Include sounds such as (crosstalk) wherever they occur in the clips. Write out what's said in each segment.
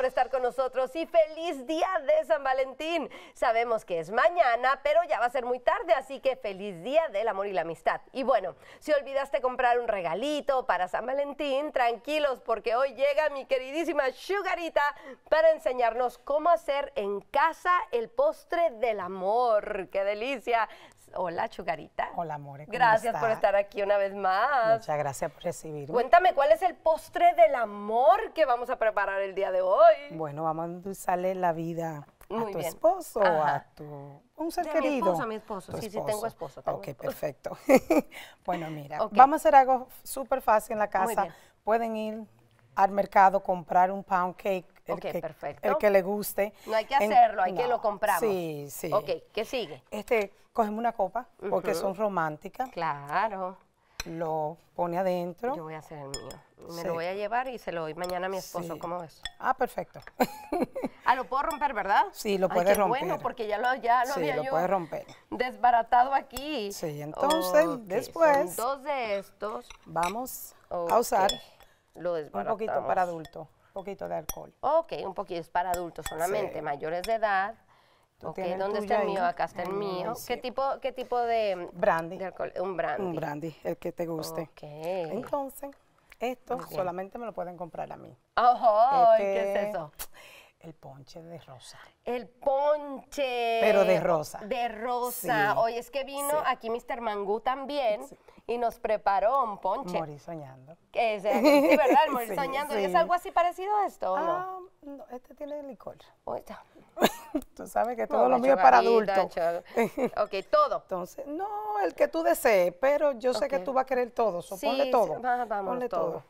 por estar con nosotros y feliz día de San Valentín. Sabemos que es mañana, pero ya va a ser muy tarde, así que feliz día del amor y la amistad. Y bueno, si olvidaste comprar un regalito para San Valentín, tranquilos porque hoy llega mi queridísima Sugarita para enseñarnos cómo hacer en casa el postre del amor. ¡Qué delicia! Hola, Chugarita. Hola, amor. Gracias por estar aquí una vez más. Muchas gracias por recibirme. Cuéntame, ¿cuál es el postre del amor que vamos a preparar el día de hoy? Bueno, vamos a darle la vida a tu esposo, o a tu un ser querido. Mi esposo, mi esposo. Sí, sí, tengo esposo. ok, perfecto. (laughs) bueno, mira, vamos a hacer algo súper fácil en la casa. Pueden ir al mercado, comprar un pound cake. El, que, les le guste. No hay que hacerlo, hay que lo compramos. Sí, sí. Ok, ¿qué sigue? Este, cogemos una copa, porque son románticas. Claro lo pone adentro. Yo voy a hacer el mío. Me lo voy a llevar y se lo doy mañana a mi esposo. ¿Cómo es? Ah, perfecto. (laughs) ah, lo puedo romper, ¿verdad? Sí, lo puedes qué bueno, porque ya lo, ya lo sí, lo puedes romper. desbaratado aquí. Sí, entonces, después. dos de estos. Vamos a usar lo un poquito para adulto, un poquito de alcohol. Ok, un poquito, es para adultos solamente, mayores de edad. ¿dónde está el mío? Acá está el mm, mío. ¿Qué tipo, qué tipo de, brandy. Un brandy. Un brandy, el que te guste. Ok. Entonces, esto solamente me lo pueden comprar a mí. ¡Oh! ¿qué es este, eso? El ponche de rosa. El ponche. Pero de rosa. De rosa. Hoy Oye, es que vino aquí Mr. Mangú también y nos preparó un ponche. Eh, morir (laughs) soñando. Es, sí, ¿verdad? El soñando. ¿Es algo así parecido a esto o Ah, no este tiene licor. Oye, oh, (laughs) tú sabes que todo lo mío es para adultos. (laughs) ok, todo. Entonces, no, el que tú desees, pero yo sé que tú vas a querer todo, so, ponle todo. vamos, todo.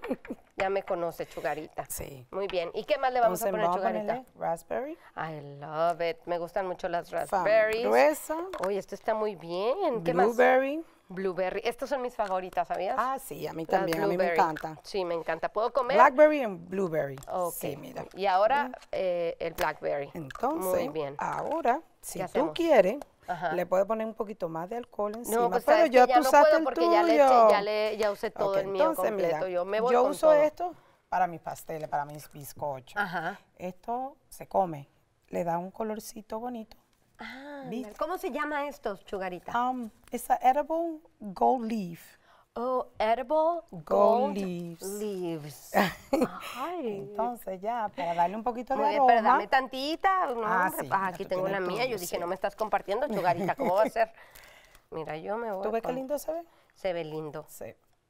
(laughs) ya me conoce, chugarita. Sí. Muy bien. ¿Y qué más le vamos a poner, chugarita? raspberry. I love it. Me gustan mucho las raspberries. gruesa. Oye, esto está muy bien. ¿Qué Blueberry. Blueberry. estos son mis favoritas, ¿sabías? Ah, sí, a mí también, a mí me encanta. Sí, me encanta. ¿Puedo comer? Blackberry y blueberry. Okay. Sí, mira. Y ahora eh, el blackberry. Entonces, Muy bien. ahora, si tú quieres, le puedes poner un poquito más de alcohol encima. No, pues, pero yo ya tú no puedo porque Ya, le eché, ya, usé todo el mío completo. yo yo uso esto para mis pasteles, para mis bizcochos. Ajá. Esto se come, le da un colorcito bonito. Ah ¿Cómo se llama esto, Chugarita? Um, it's a edible gold leaf. Oh, edible gold, leaves. (laughs) Entonces ya, para darle un poquito de aroma. Pero dame tantita. No, ah, ah, aquí tengo la mía. Yo dije, no me estás compartiendo, Chugarita, ¿cómo va a ser? (laughs) Mira, yo me voy. ¿Tú ves qué lindo se ve? Se ve lindo. Sí,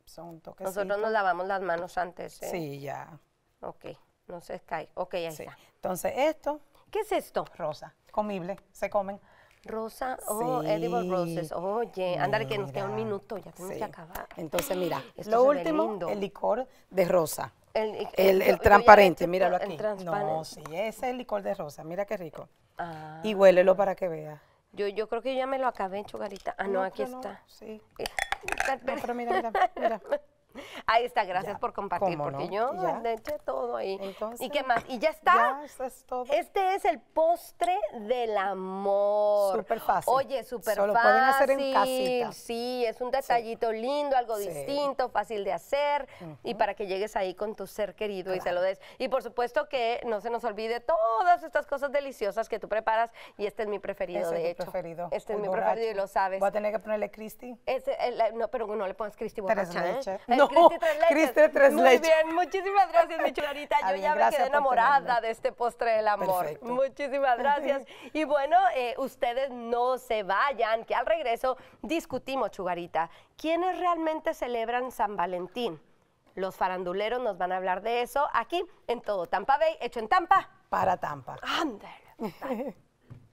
son toques. Nosotros nos lavamos las manos antes. ¿eh? Sí, ya. Ok, no se cae. Ok, ahí está. Entonces esto. ¿Qué es esto? Rosa, comible, se comen. Rosa, oh, Edible Roses, oye, ándale que nos queda un minuto, ya tenemos que acabar. Entonces, mira, (gasps) lo último, el licor de rosa. El, el, el transparente, míralo aquí. no, sí, ese es el licor de rosa, mira qué rico. Ah. Y huélelo para que vea Yo, yo creo que ya me lo acabé, Chugarita. Ah, no, aquí está. Sí. (laughs) pero mira, mira, mira. (laughs) Ahí está, gracias por compartir, porque yo le eché todo ahí. ¿Y qué más? Y ya está. todo. Este es el postre del amor. Súper fácil. Oye, súper fácil. lo pueden hacer en casita. Sí, es un detallito lindo, algo distinto, fácil de hacer, y para que llegues ahí con tu ser querido y te lo des. Y por supuesto que no se nos olvide todas estas cosas deliciosas que tú preparas, y este es mi preferido, hecho. de es hecho. Preferido. Este es mi preferido y lo sabes. Voy a tener que ponerle Cristi. no, pero no le pongas Cristi borracha, ¿eh? no, Criste Tres Muy bien, muchísimas gracias, mi chugarita. (laughs) Yo ya me quedé enamorada de este postre del amor. Muchísimas gracias. Y bueno, eh, ustedes no se vayan, que al regreso discutimos, chugarita, ¿quiénes realmente celebran San Valentín? Los faranduleros nos van a hablar de eso aquí en todo Tampa Bay, hecho en Tampa. Para Tampa. Ándale. (laughs)